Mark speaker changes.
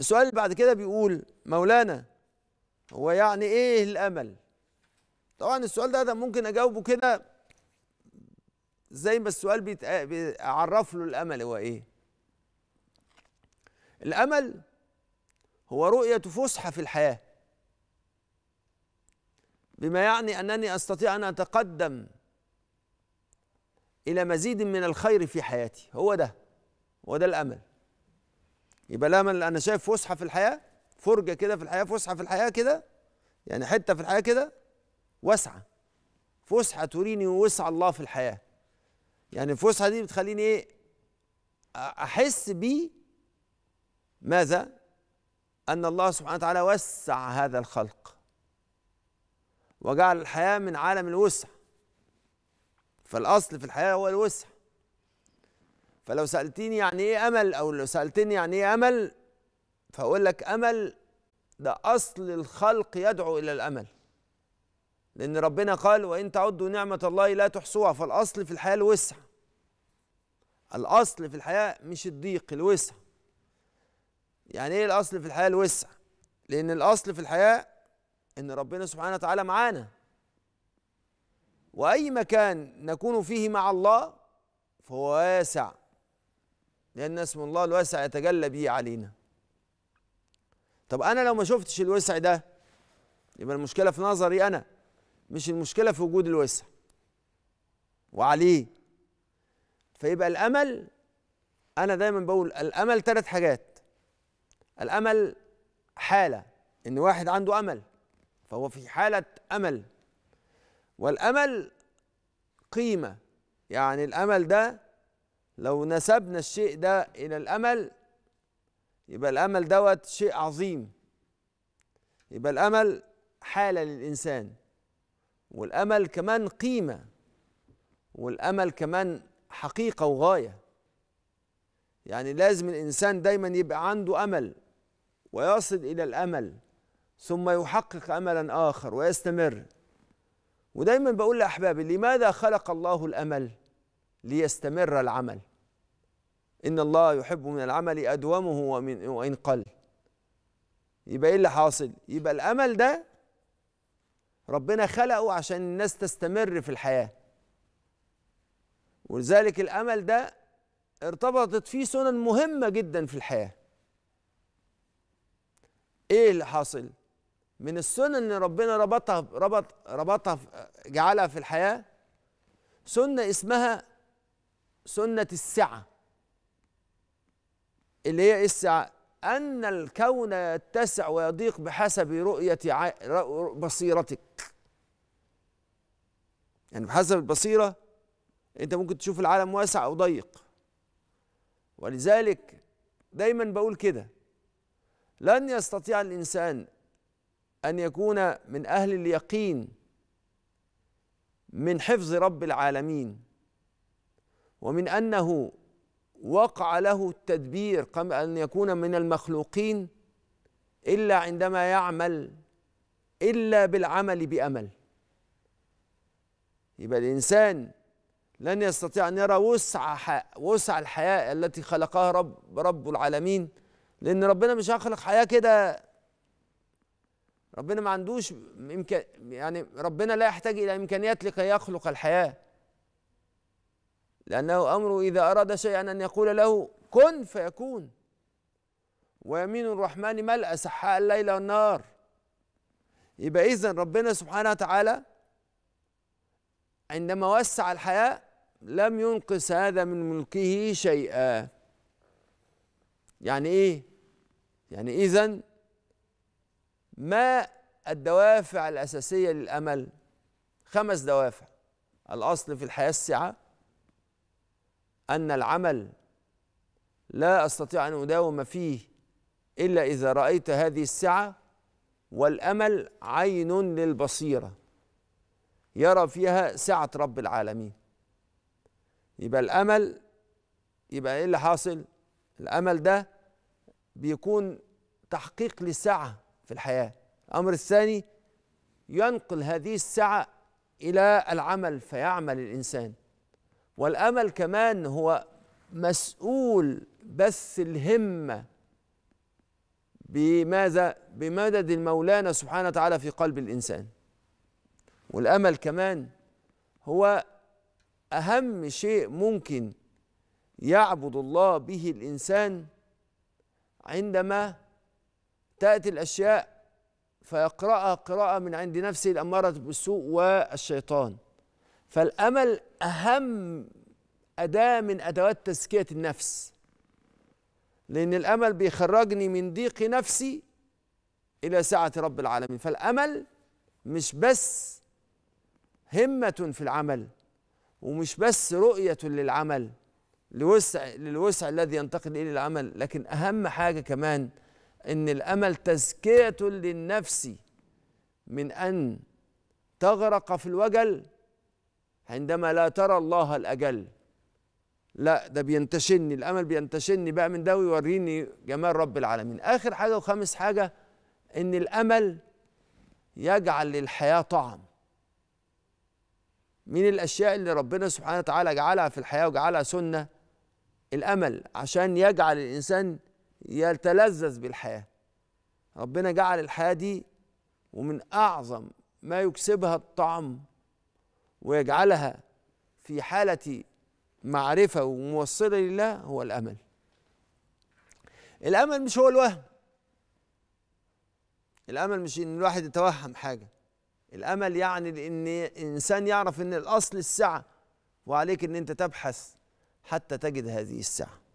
Speaker 1: السؤال اللي بعد كده بيقول مولانا هو يعني ايه الامل طبعا السؤال ده, ده ممكن اجاوبه كده زي ما السؤال بيعرف له الامل هو ايه الامل هو رؤيه فسحه في الحياه بما يعني انني استطيع ان اتقدم الى مزيد من الخير في حياتي هو ده هو ده الامل يبقى لا انا شايف فسحه في الحياه فرجه كده في الحياه فسحه في الحياه كده يعني حته في الحياه كده واسعه فسحه تريني وسع الله في الحياه يعني الفسحه دي بتخليني ايه احس بيه ماذا ان الله سبحانه وتعالى وسع هذا الخلق وجعل الحياه من عالم الوسع فالاصل في الحياه هو الوسع فلو سالتيني يعني ايه امل او لو سالتني يعني ايه امل فاقول لك امل ده اصل الخلق يدعو الى الامل لان ربنا قال وان تعدوا نعمه الله لا تحصوها فالاصل في الحياه الوسع الاصل في الحياه مش الضيق الوسع يعني ايه الاصل في الحياه الوسع لان الاصل في الحياه ان ربنا سبحانه وتعالى معانا واي مكان نكون فيه مع الله فهو واسع لأن اسم الله الواسع يتجلى به علينا طب أنا لو ما شفتش الوسع ده يبقى المشكلة في نظري أنا مش المشكلة في وجود الوسع وعليه فيبقى الأمل أنا دايما بقول الأمل ثلاث حاجات الأمل حالة إن واحد عنده أمل فهو في حالة أمل والأمل قيمة يعني الأمل ده لو نسبنا الشيء ده إلى الأمل يبقى الأمل دوت شيء عظيم يبقى الأمل حالة للإنسان والأمل كمان قيمة والأمل كمان حقيقة وغاية يعني لازم الإنسان دايما يبقى عنده أمل ويصل إلى الأمل ثم يحقق أملا آخر ويستمر ودايما بقول لأحبابي لماذا خلق الله الأمل ليستمر العمل إن الله يحب من العمل أدومه ومن وإن قل يبقى إيه اللي حاصل؟ يبقى الأمل ده ربنا خلقه عشان الناس تستمر في الحياة ولذلك الأمل ده ارتبطت فيه سنن مهمة جدا في الحياة إيه اللي حاصل؟ من السنن اللي ربنا ربطها ربط ربطها جعلها في الحياة سنة اسمها سنة السعة اللي هي السعة أن الكون يتسع ويضيق بحسب رؤية ع... بصيرتك يعني بحسب البصيرة أنت ممكن تشوف العالم واسع أو ضيق ولذلك دايما بقول كده لن يستطيع الإنسان أن يكون من أهل اليقين من حفظ رب العالمين ومن أنه وقع له التدبير قبل ان يكون من المخلوقين الا عندما يعمل الا بالعمل بامل يبقى الانسان لن يستطيع ان يرى وسع وسع الحياه التي خلقها رب رب العالمين لان ربنا مش هيخلق حياه كده ربنا ما عندوش يعني ربنا لا يحتاج الى امكانيات لكي يخلق الحياه لأنه أمر إذا أراد شيئا أن يقول له كن فيكون ويمين الرحمن ملأ سحاء الليل والنار يبقى إذا ربنا سبحانه وتعالى عندما وسع الحياة لم ينقص هذا من ملكه شيئا يعني إيه؟ يعني إذا ما الدوافع الأساسية للأمل خمس دوافع الأصل في الحياة السعة أن العمل لا أستطيع أن أداوم فيه إلا إذا رأيت هذه السعة والأمل عين للبصيرة يرى فيها سعة رب العالمين يبقى الأمل يبقى إيه اللي حاصل؟ الأمل ده بيكون تحقيق للسعة في الحياة الأمر الثاني ينقل هذه السعة إلى العمل فيعمل الإنسان والامل كمان هو مسؤول بس الهمه بماذا بمدد المولانا سبحانه وتعالى في قلب الانسان والامل كمان هو اهم شيء ممكن يعبد الله به الانسان عندما تاتي الاشياء فيقراها قراءه من عند نفسه الاماره بالسوء والشيطان فالامل اهم اداه من ادوات تزكيه النفس لان الامل بيخرجني من ضيق نفسي الى سعه رب العالمين فالامل مش بس همه في العمل ومش بس رؤيه للعمل لوسع للوسع الذي ينتقل اليه العمل لكن اهم حاجه كمان ان الامل تزكيه للنفس من ان تغرق في الوجل عندما لا ترى الله الأجل لا ده بينتشني الأمل بينتشني بقى من ده ويوريني جمال رب العالمين آخر حاجة وخامس حاجة إن الأمل يجعل للحياة طعم من الأشياء اللي ربنا سبحانه وتعالى جعلها في الحياة وجعلها سنة الأمل عشان يجعل الإنسان يتلذذ بالحياة ربنا جعل الحياة دي ومن أعظم ما يكسبها الطعم ويجعلها في حالة معرفة وموصلة لله هو الأمل الأمل مش هو الوهم الأمل مش إن الواحد يتوهم حاجة الأمل يعني إن إنسان يعرف إن الأصل السعة وعليك إن أنت تبحث حتى تجد هذه السعه